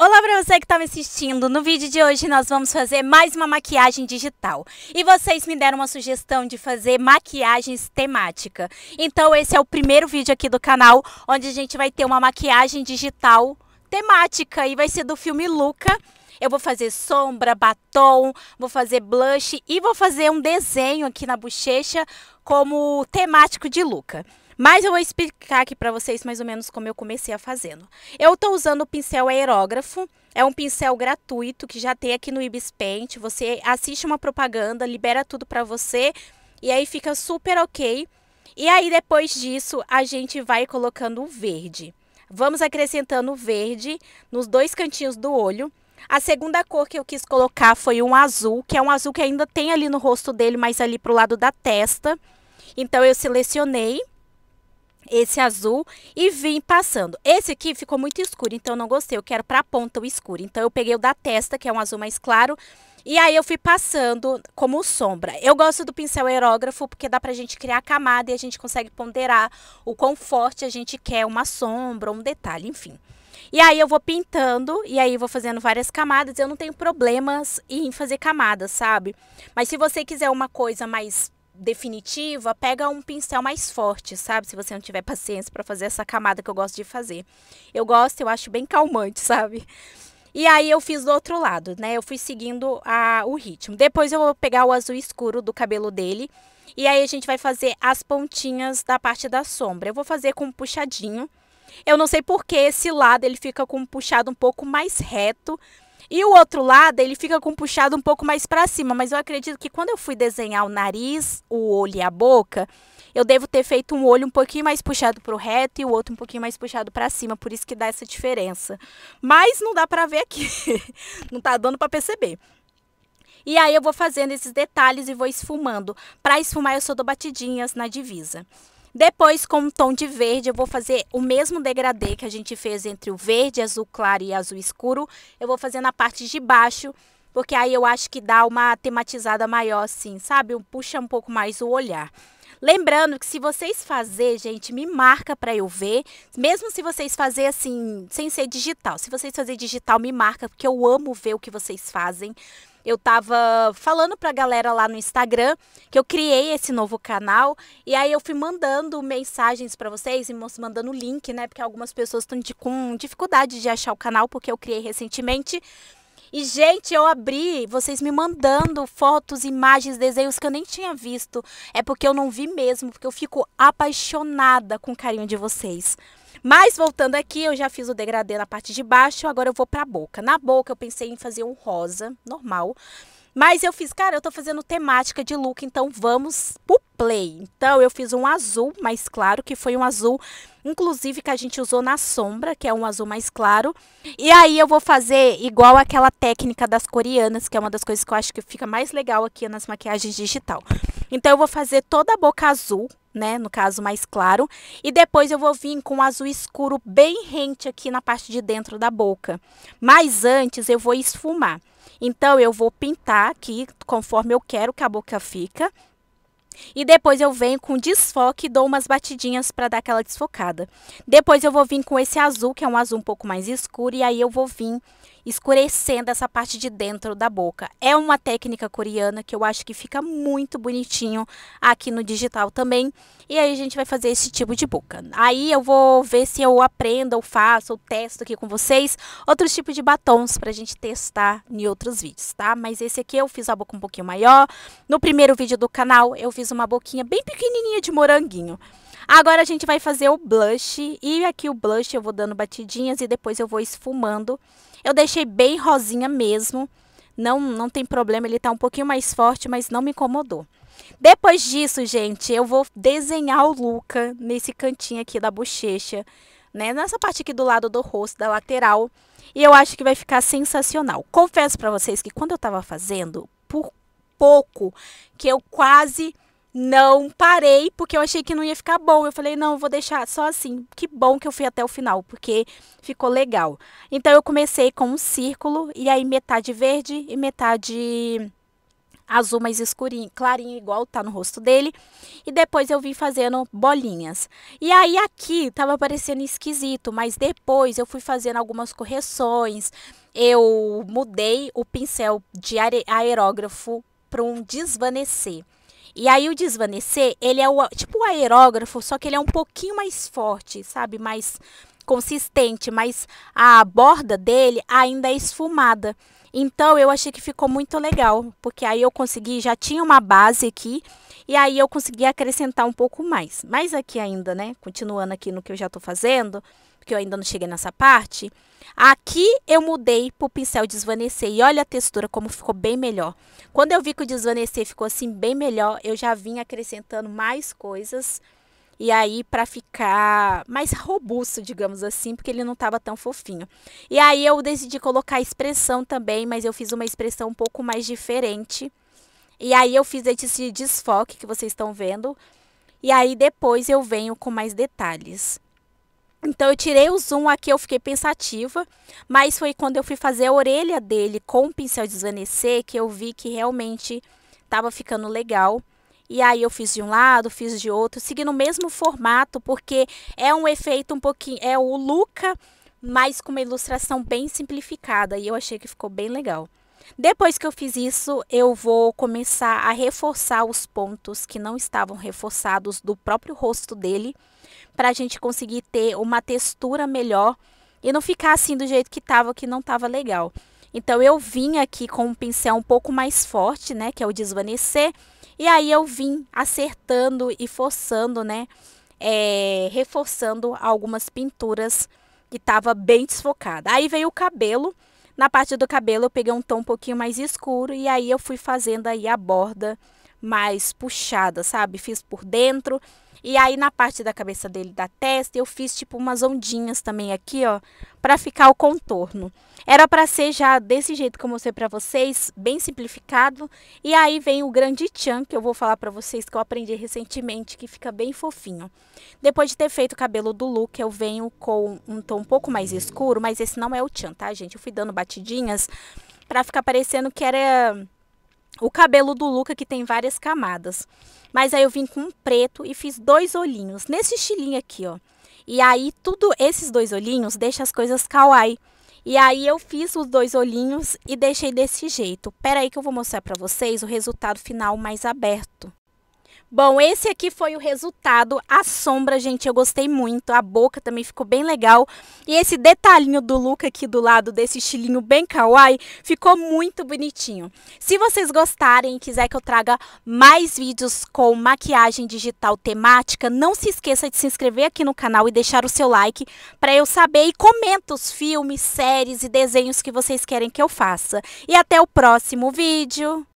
Olá para você que está me assistindo. No vídeo de hoje nós vamos fazer mais uma maquiagem digital. E vocês me deram uma sugestão de fazer maquiagens temática. Então esse é o primeiro vídeo aqui do canal onde a gente vai ter uma maquiagem digital temática e vai ser do filme Luca. Eu vou fazer sombra, batom, vou fazer blush e vou fazer um desenho aqui na bochecha como temático de Luca. Mas eu vou explicar aqui para vocês mais ou menos como eu comecei a fazendo. Eu estou usando o pincel aerógrafo, é um pincel gratuito que já tem aqui no Ibis Paint. Você assiste uma propaganda, libera tudo para você e aí fica super ok. E aí depois disso a gente vai colocando o verde. Vamos acrescentando o verde nos dois cantinhos do olho. A segunda cor que eu quis colocar foi um azul, que é um azul que ainda tem ali no rosto dele, mas ali pro lado da testa. Então eu selecionei esse azul e vim passando. Esse aqui ficou muito escuro, então não gostei. Eu quero para a ponta o escuro. Então eu peguei o da testa, que é um azul mais claro, e aí eu fui passando como sombra. Eu gosto do pincel aerógrafo porque dá pra gente criar camada e a gente consegue ponderar o quão forte a gente quer uma sombra, um detalhe, enfim. E aí eu vou pintando e aí vou fazendo várias camadas. Eu não tenho problemas em fazer camadas, sabe? Mas se você quiser uma coisa mais definitiva, pega um pincel mais forte, sabe? Se você não tiver paciência para fazer essa camada que eu gosto de fazer. Eu gosto, eu acho bem calmante, sabe? E aí eu fiz do outro lado, né? Eu fui seguindo a, o ritmo. Depois eu vou pegar o azul escuro do cabelo dele. E aí a gente vai fazer as pontinhas da parte da sombra. Eu vou fazer com um puxadinho. Eu não sei porque esse lado ele fica com um puxado um pouco mais reto e o outro lado, ele fica com puxado um pouco mais para cima, mas eu acredito que quando eu fui desenhar o nariz, o olho e a boca, eu devo ter feito um olho um pouquinho mais puxado para o reto e o outro um pouquinho mais puxado para cima, por isso que dá essa diferença. Mas não dá para ver aqui. não tá dando para perceber. E aí eu vou fazendo esses detalhes e vou esfumando. Para esfumar eu sou do batidinhas na divisa. Depois, com um tom de verde, eu vou fazer o mesmo degradê que a gente fez entre o verde, azul claro e azul escuro. Eu vou fazer na parte de baixo, porque aí eu acho que dá uma tematizada maior assim, sabe? Puxa um pouco mais o olhar. Lembrando que se vocês fazer, gente, me marca para eu ver. Mesmo se vocês fazer assim, sem ser digital. Se vocês fazer digital, me marca, porque eu amo ver o que vocês fazem eu tava falando pra galera lá no Instagram que eu criei esse novo canal e aí eu fui mandando mensagens para vocês e mandando link, né? Porque algumas pessoas estão com dificuldade de achar o canal porque eu criei recentemente. E, gente, eu abri vocês me mandando fotos, imagens, desenhos que eu nem tinha visto. É porque eu não vi mesmo, porque eu fico apaixonada com o carinho de vocês. Mas voltando aqui, eu já fiz o degradê na parte de baixo, agora eu vou pra boca. Na boca eu pensei em fazer um rosa, normal. Mas eu fiz, cara, eu tô fazendo temática de look, então vamos pro play. Então eu fiz um azul mais claro, que foi um azul inclusive que a gente usou na sombra, que é um azul mais claro. E aí eu vou fazer igual aquela técnica das coreanas, que é uma das coisas que eu acho que fica mais legal aqui nas maquiagens digital. Então eu vou fazer toda a boca azul, né, no caso mais claro, e depois eu vou vir com um azul escuro bem rente aqui na parte de dentro da boca. Mas antes eu vou esfumar. Então eu vou pintar aqui conforme eu quero que a boca fica e depois eu venho com desfoque e dou umas batidinhas para dar aquela desfocada. Depois eu vou vir com esse azul, que é um azul um pouco mais escuro. E aí eu vou vir escurecendo essa parte de dentro da boca. É uma técnica coreana que eu acho que fica muito bonitinho aqui no digital também. E aí a gente vai fazer esse tipo de boca. Aí eu vou ver se eu aprendo ou faço ou testo aqui com vocês outros tipos de batons pra gente testar em outros vídeos, tá? Mas esse aqui eu fiz a boca um pouquinho maior. No primeiro vídeo do canal eu fiz uma boquinha bem pequenininha de moranguinho. Agora a gente vai fazer o blush e aqui o blush eu vou dando batidinhas e depois eu vou esfumando eu deixei bem rosinha mesmo. Não, não tem problema, ele tá um pouquinho mais forte, mas não me incomodou. Depois disso, gente, eu vou desenhar o Luca nesse cantinho aqui da bochecha, né? Nessa parte aqui do lado do rosto, da lateral. E eu acho que vai ficar sensacional. Confesso para vocês que quando eu tava fazendo, por pouco, que eu quase não parei porque eu achei que não ia ficar bom. Eu falei, não, eu vou deixar só assim. Que bom que eu fui até o final, porque ficou legal. Então eu comecei com um círculo e aí metade verde e metade azul mais escurinho, clarinho, igual tá no rosto dele. E depois eu vim fazendo bolinhas. E aí aqui tava parecendo esquisito, mas depois eu fui fazendo algumas correções. Eu mudei o pincel de aerógrafo para um desvanecer. E aí o desvanecer, ele é o, tipo o aerógrafo, só que ele é um pouquinho mais forte, sabe? Mais consistente, mas a borda dele ainda é esfumada. Então eu achei que ficou muito legal, porque aí eu consegui, já tinha uma base aqui, e aí eu consegui acrescentar um pouco mais. Mas aqui ainda, né, continuando aqui no que eu já tô fazendo, porque eu ainda não cheguei nessa parte, aqui eu mudei pro pincel desvanecer, e olha a textura como ficou bem melhor. Quando eu vi que o desvanecer ficou assim bem melhor, eu já vim acrescentando mais coisas, e aí, para ficar mais robusto, digamos assim, porque ele não estava tão fofinho. E aí, eu decidi colocar a expressão também, mas eu fiz uma expressão um pouco mais diferente. E aí, eu fiz esse desfoque que vocês estão vendo. E aí, depois eu venho com mais detalhes. Então eu tirei o zoom aqui, eu fiquei pensativa, mas foi quando eu fui fazer a orelha dele com o pincel desvanecer que eu vi que realmente estava ficando legal. E aí eu fiz de um lado, fiz de outro, seguindo o mesmo formato, porque é um efeito um pouquinho. É o Luca, mas com uma ilustração bem simplificada. E eu achei que ficou bem legal. Depois que eu fiz isso, eu vou começar a reforçar os pontos que não estavam reforçados do próprio rosto dele, para a gente conseguir ter uma textura melhor e não ficar assim do jeito que estava, que não estava legal. Então eu vim aqui com um pincel um pouco mais forte, né, que é o desvanecer, e aí eu vim acertando e forçando, né, é, reforçando algumas pinturas que estava bem desfocada. Aí veio o cabelo, na parte do cabelo eu peguei um tom um pouquinho mais escuro e aí eu fui fazendo aí a borda mais puxada, sabe? Fiz por dentro. E aí na parte da cabeça dele, da testa, eu fiz tipo umas ondinhas também aqui, ó, para ficar o contorno. Era para ser já desse jeito que eu mostrei para vocês, bem simplificado. E aí vem o grande tchan, que eu vou falar para vocês que eu aprendi recentemente, que fica bem fofinho. Depois de ter feito o cabelo do look, eu venho com um tom um pouco mais escuro, mas esse não é o tchan, tá, gente? Eu fui dando batidinhas para ficar parecendo que era o cabelo do Luca que tem várias camadas. Mas aí eu vim com um preto e fiz dois olhinhos, nesse estilinho aqui, ó. E aí tudo esses dois olhinhos deixa as coisas kawaii. E aí eu fiz os dois olhinhos e deixei desse jeito. Pera aí que eu vou mostrar para vocês o resultado final mais aberto. Bom, esse aqui foi o resultado. A sombra, gente, eu gostei muito. A boca também ficou bem legal. E esse detalhinho do look aqui do lado, desse estilinho bem kawaii, ficou muito bonitinho. Se vocês gostarem e quiser que eu traga mais vídeos com maquiagem digital temática, não se esqueça de se inscrever aqui no canal e deixar o seu like para eu saber e comenta os filmes, séries e desenhos que vocês querem que eu faça. E até o próximo vídeo!